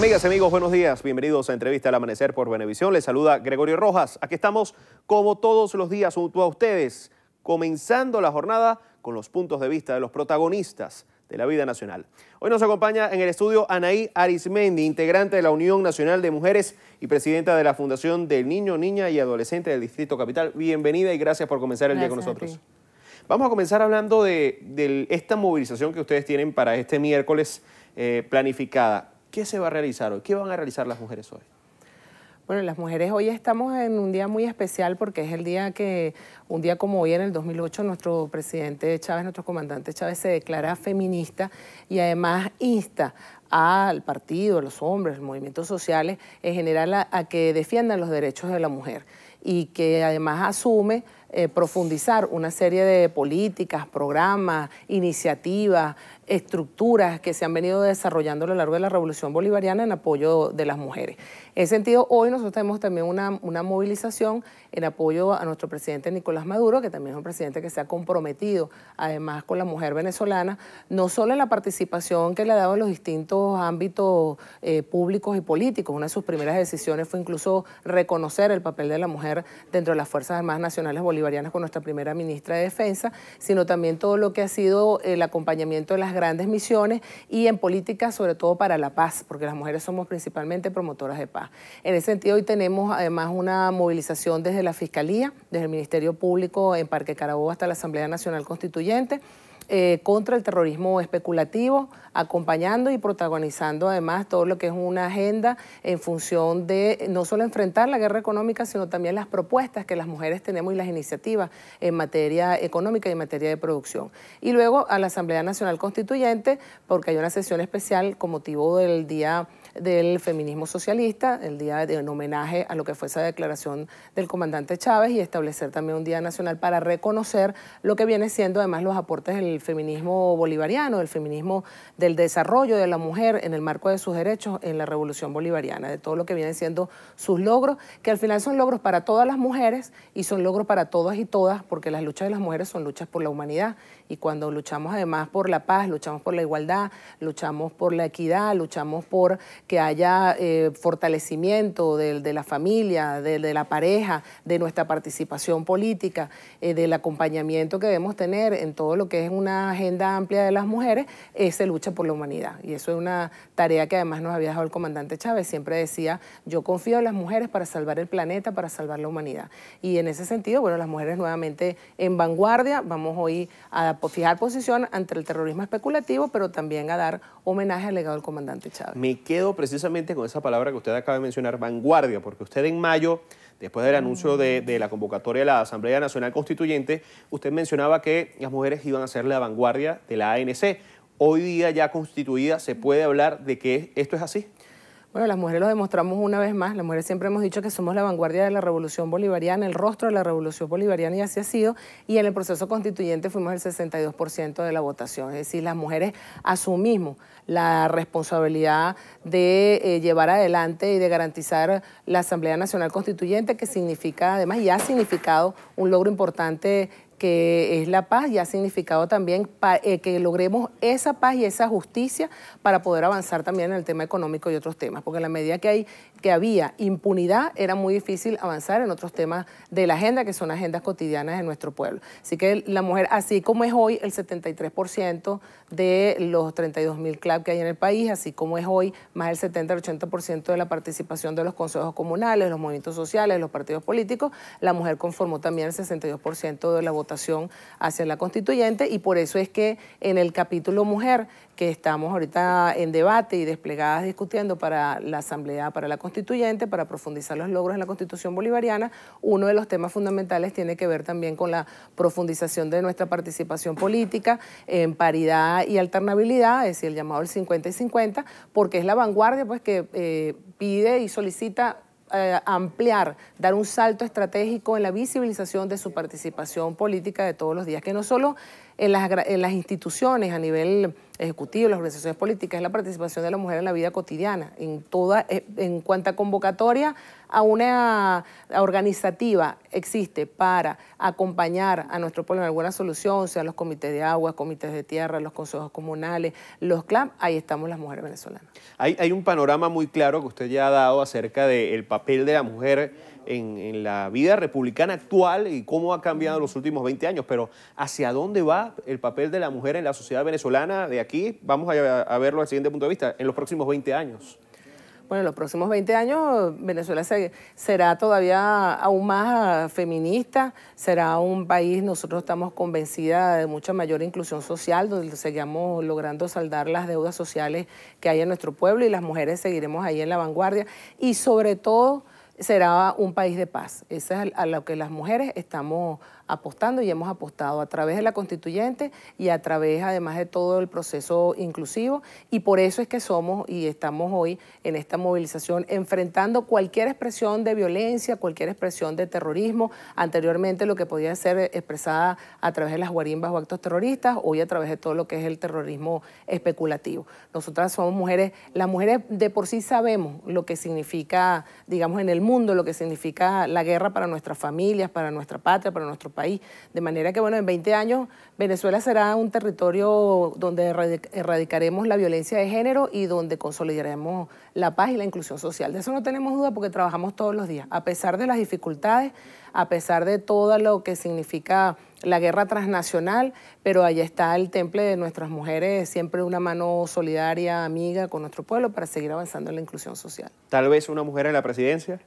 Amigas, amigos, buenos días. Bienvenidos a Entrevista al Amanecer por Benevisión. Les saluda Gregorio Rojas. Aquí estamos como todos los días junto a ustedes, comenzando la jornada con los puntos de vista de los protagonistas de la vida nacional. Hoy nos acompaña en el estudio Anaí Arismendi, integrante de la Unión Nacional de Mujeres y presidenta de la Fundación del Niño, Niña y Adolescente del Distrito Capital. Bienvenida y gracias por comenzar el día con nosotros. Vamos a comenzar hablando de, esta movilización que ustedes tienen para este miércoles eh, planificada. ¿Qué se va a realizar hoy? ¿Qué van a realizar las mujeres hoy? Bueno, las mujeres hoy estamos en un día muy especial porque es el día que, un día como hoy en el 2008, nuestro presidente Chávez, nuestro comandante Chávez se declara feminista y además insta al partido, a los hombres, los movimientos sociales en general a, que defiendan los derechos de la mujer y que además asume eh, profundizar una serie de políticas, programas, iniciativas, estructuras que se han venido desarrollando a lo largo de la Revolución Bolivariana en apoyo de las mujeres. En ese sentido, hoy nosotros tenemos también una, movilización en apoyo a nuestro presidente Nicolás Maduro, que también es un presidente que se ha comprometido además con la mujer venezolana, no solo en la participación que le ha dado en los distintos ámbitos eh, públicos y políticos, una de sus primeras decisiones fue incluso reconocer el papel de la mujer dentro de las Fuerzas Armadas Nacionales Bolivarianas con nuestra primera ministra de Defensa, sino también todo lo que ha sido el acompañamiento de las grandes misiones y en política sobre todo para la paz, porque las mujeres somos principalmente promotoras de paz. En ese sentido hoy tenemos además una movilización desde la Fiscalía, desde el Ministerio Público en Parque Carabobo hasta la Asamblea Nacional Constituyente eh, contra el terrorismo especulativo, acompañando y protagonizando además todo lo que es una agenda en función de eh, no solo enfrentar la guerra económica, sino también las propuestas que las mujeres tenemos y las iniciativas en materia económica y en materia de producción. Y luego a la Asamblea Nacional Constituyente, porque hay una sesión especial con motivo del Día del feminismo socialista, el día de, en homenaje a lo que fue esa declaración del comandante Chávez y establecer también un día nacional para reconocer lo que viene siendo además los aportes del feminismo bolivariano, del feminismo del desarrollo de la mujer en el marco de sus derechos en la revolución bolivariana, de todo lo que vienen siendo sus logros, que al final son logros para todas las mujeres y son logros para todas y todas, porque las luchas de las mujeres son luchas por la humanidad y cuando luchamos además por la paz, luchamos por la igualdad, luchamos por la equidad, luchamos por que haya eh, fortalecimiento de, la familia, de, la pareja, de nuestra participación política, eh, del acompañamiento que debemos tener en todo lo que es una agenda amplia de las mujeres, se lucha por la humanidad. Y eso es una tarea que además nos había dejado el comandante Chávez. Siempre decía, yo confío en las mujeres para salvar el planeta, para salvar la humanidad. Y en ese sentido, bueno, las mujeres nuevamente en vanguardia, vamos hoy a fijar posición ante el terrorismo especulativo, pero también a dar homenaje al legado del comandante Chávez. Me quedo precisamente con esa palabra que usted acaba de mencionar, vanguardia, porque usted en mayo después del anuncio de, de, la convocatoria de la Asamblea Nacional Constituyente, usted mencionaba que las mujeres iban a ser la vanguardia de la ANC. Hoy día ya constituida, ¿se puede hablar de que esto es así? Bueno, las mujeres lo demostramos una vez más. Las mujeres siempre hemos dicho que somos la vanguardia de la revolución bolivariana, el rostro de la revolución bolivariana y así ha sido. Y en el proceso constituyente fuimos el 62% de la votación. Es decir, las mujeres asumimos la responsabilidad de eh, llevar adelante y de garantizar la Asamblea Nacional Constituyente, que significa además y ha significado un logro importante que es la paz y ha significado también eh, que logremos esa paz y esa justicia para poder avanzar también en el tema económico y otros temas, porque en la medida que, hay, que había impunidad era muy difícil avanzar en otros temas de la agenda, que son agendas cotidianas de nuestro pueblo. Así que la mujer, así como es hoy el 73% de los 32 mil clubs que hay en el país, así como es hoy más del 70 80% de la participación de los consejos comunales, los movimientos sociales, los partidos políticos, la mujer conformó también el 62% de la votación hacia la constituyente y por eso es que en el capítulo mujer que estamos ahorita en debate y desplegadas discutiendo para la Asamblea, para la Constituyente, para profundizar los logros en la Constitución Bolivariana, uno de los temas fundamentales tiene que ver también con la profundización de nuestra participación política en paridad y alternabilidad, es decir, el llamado el 50 y 50, porque es la vanguardia pues, que eh, pide y solicita eh, ampliar, dar un salto estratégico en la visibilización de su participación política de todos los días, que no solo en las, en las instituciones a nivel Ejecutivo, las organizaciones políticas, es la participación de la mujer en la vida cotidiana, en toda, eh, en cuanta convocatoria a una organizativa existe para acompañar a nuestro pueblo en alguna solución, sean los comités de agua, comités de tierra, los consejos comunales, los CLAM, ahí estamos las mujeres venezolanas. Hay, un panorama muy claro que usted ya ha dado acerca del papel de la mujer en, la vida republicana actual y cómo ha cambiado en los últimos 20 años, pero ¿hacia dónde va el papel de la mujer en la sociedad venezolana de aquí? Vamos a, verlo al siguiente punto de vista, en los próximos 20 años. Bueno, en los próximos 20 años Venezuela será todavía aún más feminista, será un país, nosotros estamos convencidas de mucha mayor inclusión social, donde seguimos logrando saldar las deudas sociales que hay en nuestro pueblo y las mujeres seguiremos ahí en la vanguardia y sobre todo será un país de paz. Esa es a lo que las mujeres estamos apostando y hemos apostado a través de la constituyente y a través además de todo el proceso inclusivo y por eso es que somos y estamos hoy en esta movilización enfrentando cualquier expresión de violencia, cualquier expresión de terrorismo, anteriormente lo que podía ser expresada a través de las guarimbas o actos terroristas, hoy a través de todo lo que es el terrorismo especulativo. Nosotras somos mujeres, las mujeres de por sí sabemos lo que significa, digamos, en el mundo lo que significa la guerra para nuestras familias, para nuestra patria, para nuestro país. De manera que, bueno, en 20 años Venezuela será un territorio donde erradicaremos la violencia de género y donde consolidaremos la paz y la inclusión social. De eso no tenemos duda porque trabajamos todos los días, a pesar de las dificultades, a pesar de todo lo que significa la guerra transnacional, pero allá está el temple de nuestras mujeres, siempre una mano solidaria, amiga con nuestro pueblo para seguir avanzando en la inclusión social. Tal vez una mujer en la presidencia.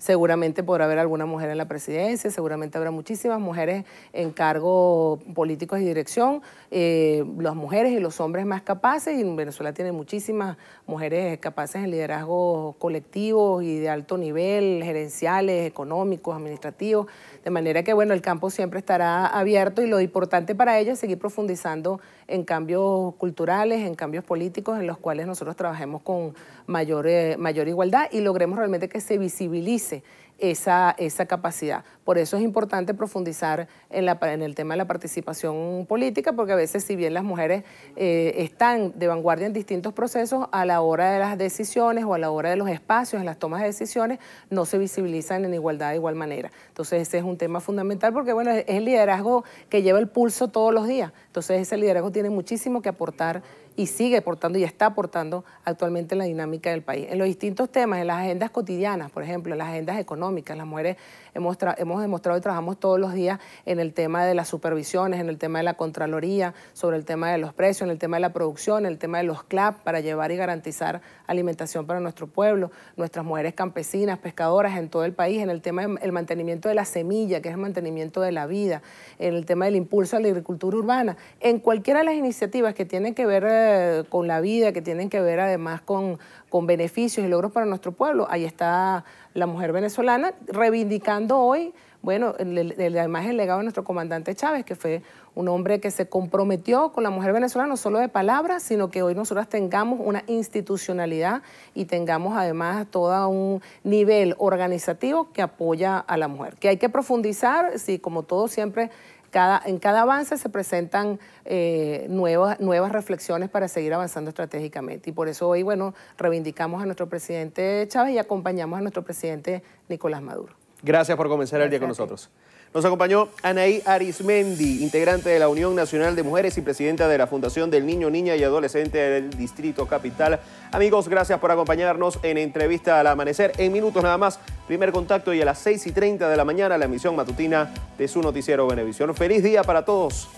Seguramente podrá haber alguna mujer en la presidencia, seguramente habrá muchísimas mujeres en cargos políticos y dirección, eh, las mujeres y los hombres más capaces, y Venezuela tiene muchísimas mujeres capaces en liderazgo colectivos y de alto nivel, gerenciales, económicos, administrativos, de manera que, bueno, el campo siempre estará abierto y lo importante para ellos es seguir profundizando en cambios culturales, en cambios políticos, en los cuales nosotros trabajemos con mayor, eh, mayor igualdad y logremos realmente que se visibilice esa, capacidad. Por eso es importante profundizar en, el tema de la participación política, porque a veces si bien las mujeres eh, están de vanguardia en distintos procesos, a la hora de las decisiones o a la hora de los espacios, en las tomas de decisiones, no se visibilizan en igualdad de igual manera. Entonces ese es un tema fundamental porque bueno, es el liderazgo que lleva el pulso todos los días. Entonces ese liderazgo tiene muchísimo que aportar y sigue aportando y está aportando actualmente la dinámica del país. En los distintos temas, en las agendas cotidianas, por ejemplo, en las agendas económicas, las mujeres hemos, demostrado y trabajamos todos los días en el tema de las supervisiones, en el tema de la Contraloría, sobre el tema de los precios, en el tema de la producción, en el tema de los CLAP para llevar y garantizar alimentación para nuestro pueblo, nuestras mujeres campesinas, pescadoras en todo el país, en el tema del mantenimiento de la semilla, que es el mantenimiento de la vida, en el tema del impulso a la agricultura urbana, en cualquiera de las iniciativas que tienen que ver eh, con la vida, que tienen que ver además con, con beneficios y logros para nuestro pueblo, ahí está la mujer venezolana, reivindicando hoy, bueno, además el, legado de nuestro comandante Chávez, que fue un hombre que se comprometió con la mujer venezolana, no solo de palabras, sino que hoy nosotras tengamos una institucionalidad y tengamos además todo un nivel organizativo que apoya a la mujer, que hay que profundizar, sí, como todo siempre en cada avance se presentan eh, nuevas, nuevas reflexiones para seguir avanzando estratégicamente. Y por eso hoy, bueno, reivindicamos a nuestro presidente Chávez y acompañamos a nuestro presidente Nicolás Maduro. Gracias por comenzar el día con nosotros. Nos acompañó Anaí Arismendi, integrante de la Unión Nacional de Mujeres y presidenta de la Fundación del Niño, Niña y Adolescente del Distrito Capital. Amigos, gracias por acompañarnos en entrevista al amanecer. En minutos nada más, primer contacto y a las 6 y 30 de la mañana la emisión matutina de su noticiero Benevisión. Feliz día para todos.